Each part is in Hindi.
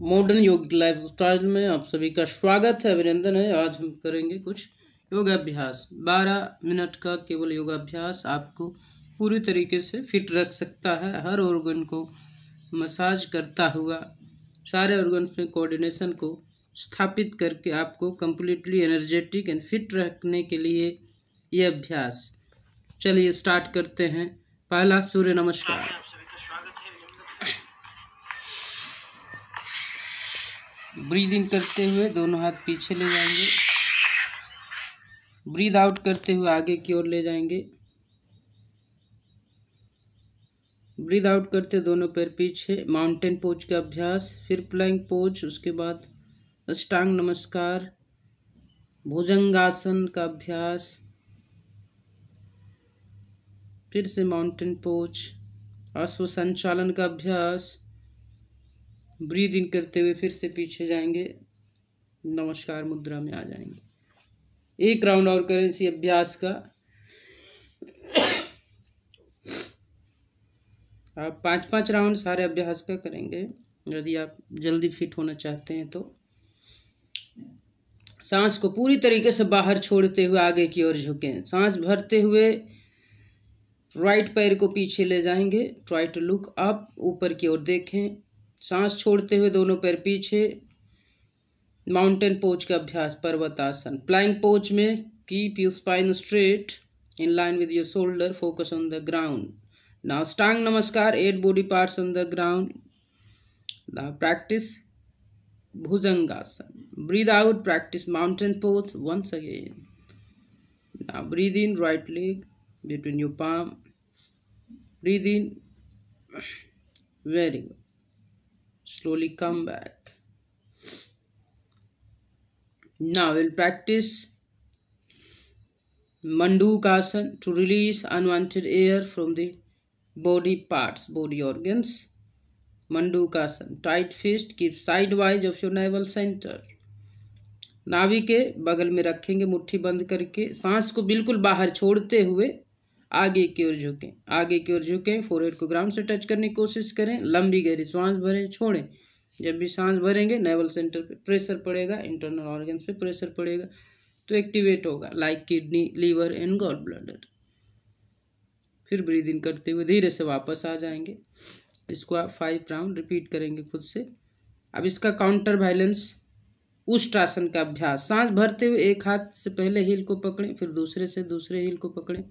मॉडर्न योग लाइफ स्टाइल में आप सभी का स्वागत है अभिनंदन है आज हम करेंगे कुछ योगाभ्यास 12 मिनट का केवल योगाभ्यास आपको पूरी तरीके से फिट रख सकता है हर ऑर्गन को मसाज करता हुआ सारे ऑर्गन में कोऑर्डिनेशन को स्थापित करके आपको कम्प्लीटली एनर्जेटिक एंड फिट रखने के लिए ये अभ्यास चलिए स्टार्ट करते हैं पहला सूर्य नमस्कार ब्रीद इन करते हुए दोनों हाथ पीछे ले जाएंगे ब्रीद आउट करते हुए आगे की ओर ले जाएंगे ब्रीद आउट करते दोनों पैर पीछे माउंटेन पोज का अभ्यास फिर प्लैंक पोज उसके बाद अष्टांग नमस्कार भुजंगासन का अभ्यास फिर से माउंटेन पोज अश्व संचालन का अभ्यास ब्रीद इन करते हुए फिर से पीछे जाएंगे नमस्कार मुद्रा में आ जाएंगे एक राउंड और करें इसी अभ्यास का आप पांच पांच राउंड सारे अभ्यास का करेंगे यदि आप जल्दी फिट होना चाहते हैं तो सांस को पूरी तरीके से बाहर छोड़ते हुए आगे की ओर झुकें सांस भरते हुए राइट पैर को पीछे ले जाएंगे ट्राई टू लुक अप ऊपर की ओर देखें सांस छोड़ते हुए दोनों पैर पीछे माउंटेन पोच का अभ्यास पर्वत आसन प्लाइंग पोच में keep you spine straight in line with your shoulder focus on the ground now स्टांग नमस्कार eight body parts on the ground now practice भुजंगासन breathe out practice mountain pose once again now breathe in right leg between your palm breathe in very good slowly come back now we'll practice mandukasana to release unwanted air from the body parts body organs mandukasana tight fist keep sideways of your navel center नाभि के बगल में रखेंगे मुट्ठी बंद करके सांस को बिल्कुल बाहर छोड़ते हुए आगे की ओर झुकें आगे की ओर झुकें फोरहेड को ग्राउंड से टच करने की कोशिश करें लंबी गहरी सांस भरें छोड़ें जब भी सांस भरेंगे नेवल सेंटर पे प्रेशर पड़ेगा इंटरनल ऑर्गन्स पे प्रेशर पड़ेगा तो एक्टिवेट होगा like kidney liver and gall bladder फिर ब्रीदिंग करते हुए धीरे से वापस आ जाएंगे इसको आप फाइव राउंड रिपीट करेंगे खुद से अब इसका काउंटर बैलेंस उष्टासन का अभ्यास सांस भरते हुए एक हाथ से पहले हील को पकड़ें फिर दूसरे से दूसरे हील को पकड़ें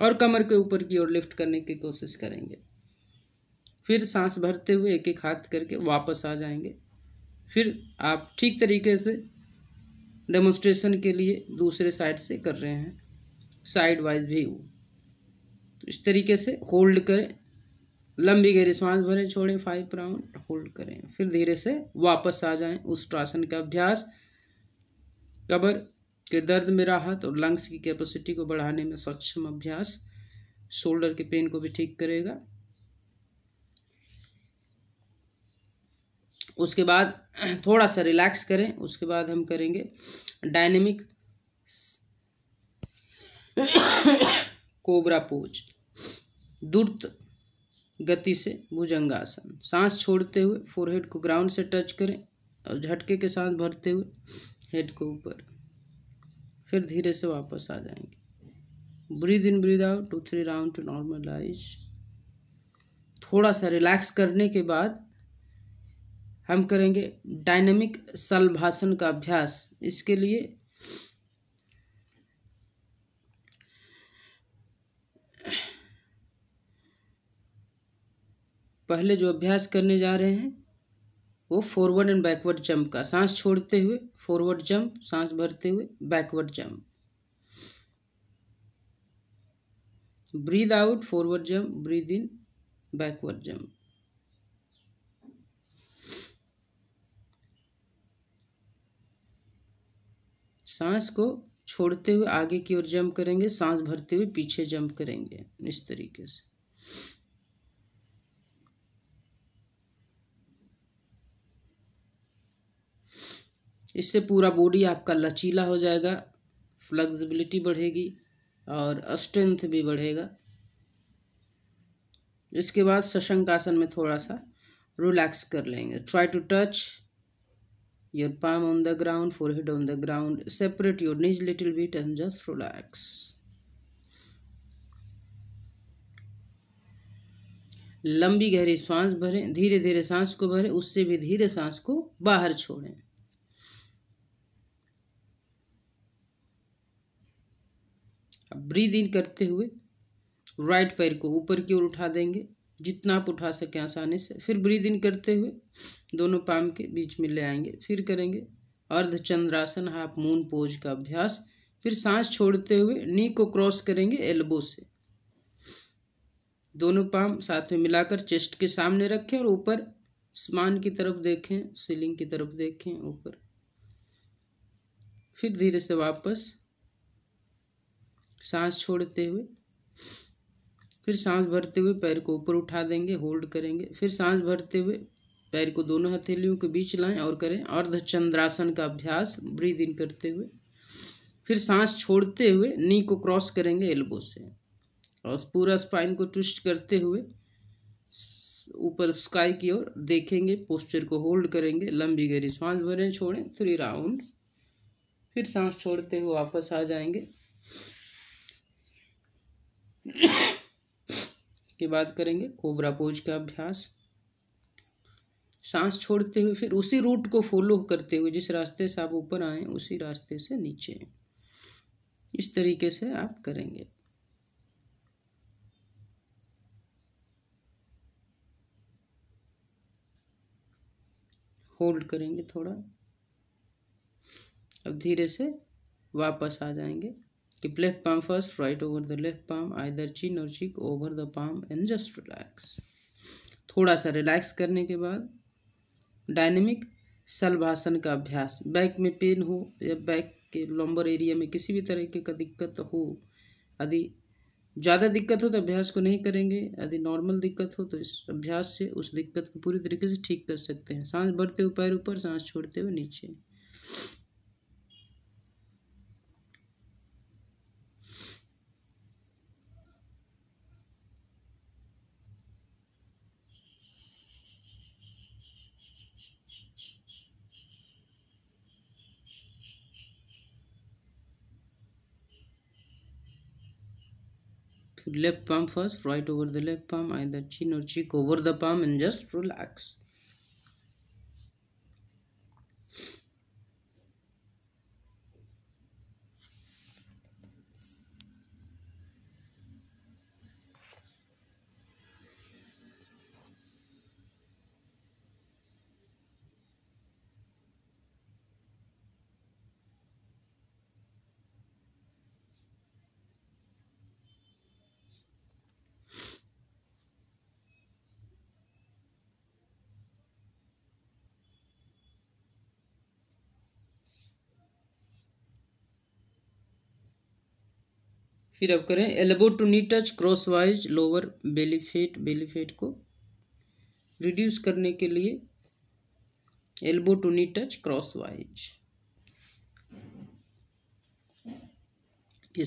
और कमर के ऊपर की ओर लिफ्ट करने की कोशिश करेंगे फिर सांस भरते हुए एक एक हाथ करके वापस आ जाएंगे फिर आप ठीक तरीके से डेमोस्ट्रेशन के लिए दूसरे साइड से कर रहे हैं साइड वाइज वो तो इस तरीके से होल्ड करें लंबी गहरी सांस भरें छोड़ें फाइव राउंड होल्ड करें फिर धीरे से वापस आ जाएं उस ट्रासन का अभ्यास कबर के दर्द में राहत और लंग्स की कैपेसिटी को बढ़ाने में सक्षम अभ्यास शोल्डर के पेन को भी ठीक करेगा उसके बाद थोड़ा सा रिलैक्स करें उसके बाद हम करेंगे डायनेमिक कोबरा पोज दुर्त गति से भुजंगासन सांस छोड़ते हुए फोरहेड को ग्राउंड से टच करें और झटके के साथ भरते हुए हेड को ऊपर फिर धीरे से वापस आ जाएंगे breathe in breathe out two three round to normalise थोड़ा सा रिलैक्स करने के बाद हम करेंगे डायनेमिक सलभासन का अभ्यास इसके लिए पहले जो अभ्यास करने जा रहे हैं वो फॉरवर्ड एंड बैकवर्ड जंप का सांस छोड़ते हुए फॉरवर्ड जंप सांस भरते हुए backward jump breathe out forward jump breathe in backward jump सांस को छोड़ते हुए आगे की ओर जंप करेंगे सांस भरते हुए पीछे जंप करेंगे इस तरीके से इससे पूरा बॉडी आपका लचीला हो जाएगा फ्लेक्सिबिलिटी बढ़ेगी और स्ट्रेंथ भी बढ़ेगा इसके बाद सशंक आसन में थोड़ा सा रिलैक्स कर लेंगे try to touch palm on the ground forehead on the ground separate your knees little bit and just relax लंबी गहरी सांस भरें धीरे धीरे सांस को भरें उससे भी धीरे सांस को बाहर छोड़ें अब ब्रीद इन करते हुए राइट पैर को ऊपर की ओर उठा देंगे जितना आप उठा सकें आसानी से फिर ब्रीद इन करते हुए दोनों पाम के बीच में ले आएंगे फिर करेंगे अर्ध चंद्रासन हाफ मून पोज का अभ्यास फिर सांस छोड़ते हुए नी को क्रॉस करेंगे एल्बो से दोनों पाम साथ में मिलाकर चेस्ट के सामने रखें और ऊपर समान की तरफ देखें सीलिंग की तरफ देखें ऊपर फिर धीरे से वापस सांस छोड़ते हुए फिर सांस भरते हुए पैर को ऊपर उठा देंगे होल्ड करेंगे फिर सांस भरते हुए पैर को दोनों हथेलियों के बीच लाएं और करें अर्ध चंद्रासन का अभ्यास ब्रीद इन करते हुए फिर सांस छोड़ते हुए नी को क्रॉस करेंगे एल्बो से और पूरा स्पाइन को ट्विस्ट करते हुए ऊपर स्काई की ओर देखेंगे पोस्चर को होल्ड करेंगे लंबी गहरी सांस भरें छोड़ें थ्री राउंड फिर सांस छोड़ते हुए वापस आ जाएंगे की बात करेंगे कोबरा पोज का अभ्यास सांस छोड़ते हुए फिर उसी रूट को फॉलो करते हुए जिस रास्ते से आप ऊपर आए उसी रास्ते से नीचे इस तरीके से आप करेंगे होल्ड करेंगे थोड़ा अब धीरे से वापस आ जाएंगे Keep left palm first, right over the left palm, either chin or cheek over the palm and just relax. थोड़ा सा रिलैक्स करने के बाद डायनेमिक सलभासन का अभ्यास बैक में पेन हो या बैक के लॉम्बर एरिया में किसी भी तरीके का दिक्कत हो यदि ज़्यादा दिक्कत हो तो अभ्यास को नहीं करेंगे यदि नॉर्मल दिक्कत हो तो इस अभ्यास से उस दिक्कत को पूरी तरीके से ठीक कर सकते हैं सांस बढ़ते हुए पैर ऊपर सांस छोड़ते हुए नीचे left palm first right over the left palm either chin or cheek over the palm and just relax फिर अब करें elbow to knee touch crosswise lower belly fat belly fat को रिड्यूस करने के लिए elbow to knee touch crosswise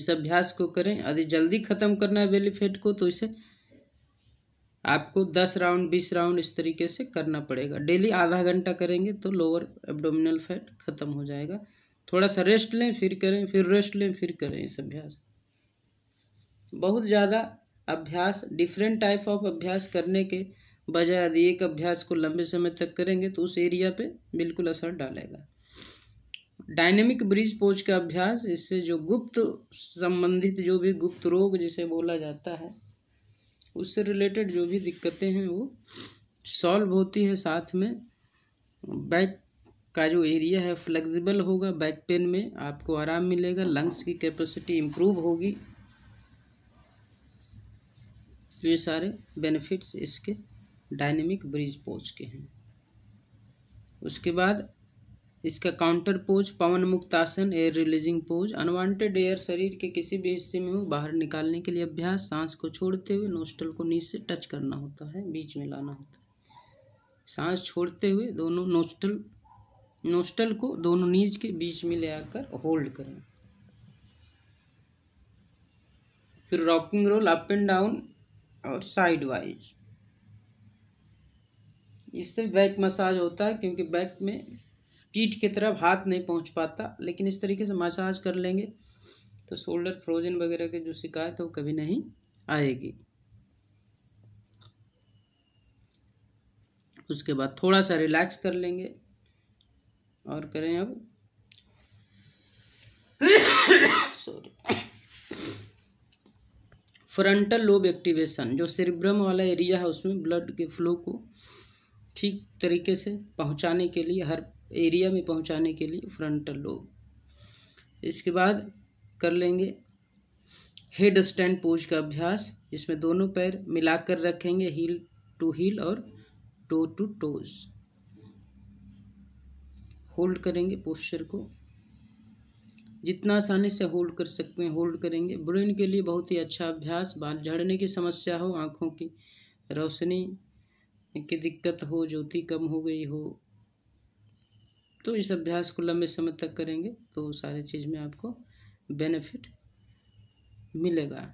इस अभ्यास को करें यदि जल्दी ख़त्म करना है बेली फेट को तो इसे आपको दस राउंड बीस राउंड इस तरीके से करना पड़ेगा डेली आधा घंटा करेंगे तो लोअर एब्डोमिनल फैट ख़त्म हो जाएगा थोड़ा सा रेस्ट लें फिर करें फिर रेस्ट लें फिर करें इस अभ्यास बहुत ज़्यादा अभ्यास डिफरेंट टाइप ऑफ अभ्यास करने के बजाय यदि एक अभ्यास को लंबे समय तक करेंगे तो उस एरिया पे बिल्कुल असर डालेगा डायनेमिक ब्रिज पोज का अभ्यास इससे जो गुप्त संबंधित जो भी गुप्त रोग जिसे बोला जाता है उससे रिलेटेड जो भी दिक्कतें हैं वो सॉल्व होती है साथ में बैक का जो एरिया है फ्लेक्सिबल होगा बैक पेन में आपको आराम मिलेगा लंग्स की कैपेसिटी इम्प्रूव होगी तो ये सारे बेनिफिट्स इसके डायनेमिक ब्रिज पोज के हैं उसके बाद इसका काउंटर पोज पवन मुक्त आसन air releasing pose unwanted air शरीर के किसी भी हिस्से में बाहर निकालने के लिए अभ्यास सांस को छोड़ते हुए नोस्टल को नीचे से टच करना होता है बीच में लाना होता है सांस छोड़ते हुए दोनों नोस्टल नोस्टल को दोनों नीज के बीच में ले आकर होल्ड करें फिर rocking roll up and down और साइड वाइज इससे बैक मसाज होता है क्योंकि बैक में पीठ की तरफ हाथ नहीं पहुंच पाता लेकिन इस तरीके से मसाज कर लेंगे तो शोल्डर फ्रोजन वगैरह की जो शिकायत है वो कभी नहीं आएगी उसके बाद थोड़ा सा रिलैक्स कर लेंगे और करें अब फ्रंटल लोब एक्टिवेशन जो सिरिब्रम वाला एरिया है उसमें ब्लड के फ्लो को ठीक तरीके से पहुंचाने के लिए हर एरिया में पहुंचाने के लिए फ्रंटल लोब इसके बाद कर लेंगे हेड स्टैंड पोज का अभ्यास इसमें दोनों पैर मिलाकर रखेंगे हील टू हील और टो टू टोज होल्ड करेंगे पोस्चर को जितना आसानी से होल्ड कर सकते हैं होल्ड करेंगे ब्रेन के लिए बहुत ही अच्छा अभ्यास बाल झड़ने की समस्या हो आँखों की रोशनी की दिक्कत हो ज्योति कम हो गई हो तो इस अभ्यास को लंबे समय तक करेंगे तो सारे चीज़ में आपको बेनिफिट मिलेगा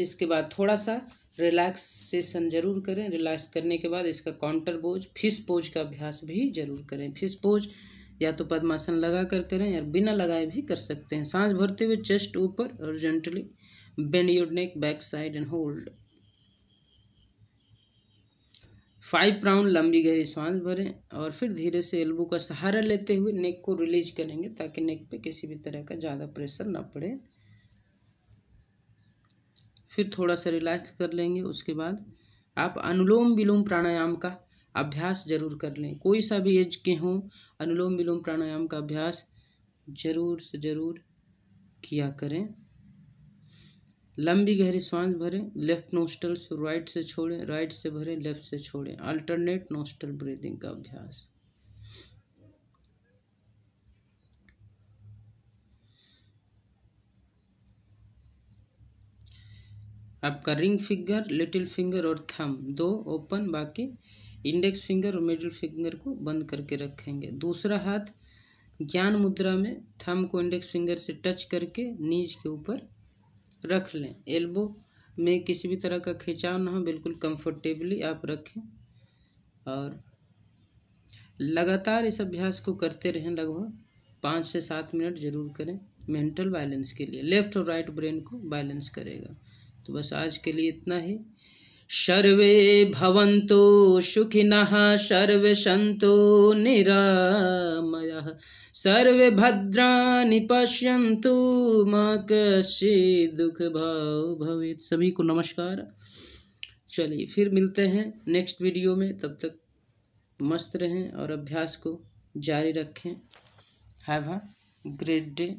इसके बाद थोड़ा सा रिलैक्सेशन जरूर करें रिलैक्स करने के बाद इसका काउंटर पोज फिश पोज का अभ्यास भी जरूर करें फिश पोज या तो पद्मासन लगा कर करें या बिना लगाए भी कर सकते हैं सांस भरते हुए चेस्ट ऊपर और gently bend your neck back side and hold five round लंबी गहरी सांस भरें और फिर धीरे से एल्बो का सहारा लेते हुए नेक को रिलीज करेंगे ताकि नेक पे किसी भी तरह का ज़्यादा प्रेशर ना पड़े फिर थोड़ा सा रिलैक्स कर लेंगे उसके बाद आप अनुलोम विलोम प्राणायाम का अभ्यास जरूर कर लें कोई सा भी एज के हों अनुलोम विलोम प्राणायाम का अभ्यास जरूर से जरूर किया करें लंबी गहरी सांस भरें लेफ्ट नोस्टल से राइट से छोड़ें राइट से भरें लेफ्ट से छोड़ें अल्टरनेट नोस्टल ब्रीदिंग का अभ्यास आपका रिंग फिंगर लिटिल फिंगर और थम दो ओपन बाकी इंडेक्स फिंगर और मिडिल फिंगर को बंद करके रखेंगे दूसरा हाथ ज्ञान मुद्रा में थम को इंडेक्स फिंगर से टच करके नीज के ऊपर रख लें एल्बो में किसी भी तरह का खिंचाव ना हो बिल्कुल कंफर्टेबली आप रखें और लगातार इस अभ्यास को करते रहें लगभग पाँच से सात मिनट जरूर करें मेंटल बैलेंस के लिए लेफ्ट और राइट ब्रेन को बैलेंस करेगा तो बस आज के लिए इतना ही सर्वे भवन्तु सुखिनः सर्वे सन्तु निरामयः सर्वे भद्राणि पश्यन्तु मा कश्चि दुख भाव भवित सभी को नमस्कार चलिए फिर मिलते हैं नेक्स्ट वीडियो में तब तक मस्त रहें और अभ्यास को जारी रखें हैव अ ग्रेट डे